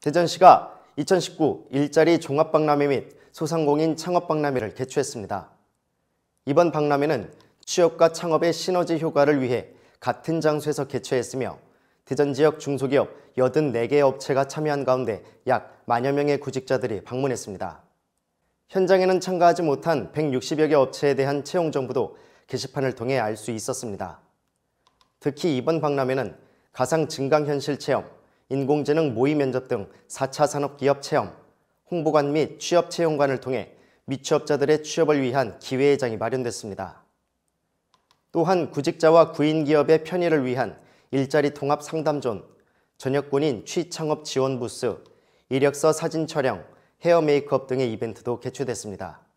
대전시가 2019 일자리 종합박람회 및 소상공인 창업박람회를 개최했습니다. 이번 박람회는 취업과 창업의 시너지 효과를 위해 같은 장소에서 개최했으며 대전 지역 중소기업 84개 업체가 참여한 가운데 약 만여 명의 구직자들이 방문했습니다. 현장에는 참가하지 못한 160여 개 업체에 대한 채용 정보도 게시판을 통해 알 수 있었습니다. 특히 이번 박람회는 가상 증강현실 체험, 인공지능 모의 면접 등 4차 산업기업 체험, 홍보관 및 취업 채용관을 통해 미취업자들의 취업을 위한 기회의 장이 마련됐습니다. 또한 구직자와 구인기업의 편의를 위한 일자리 통합 상담존, 전역군인 취창업 지원 부스, 이력서 사진 촬영, 헤어 메이크업 등의 이벤트도 개최됐습니다.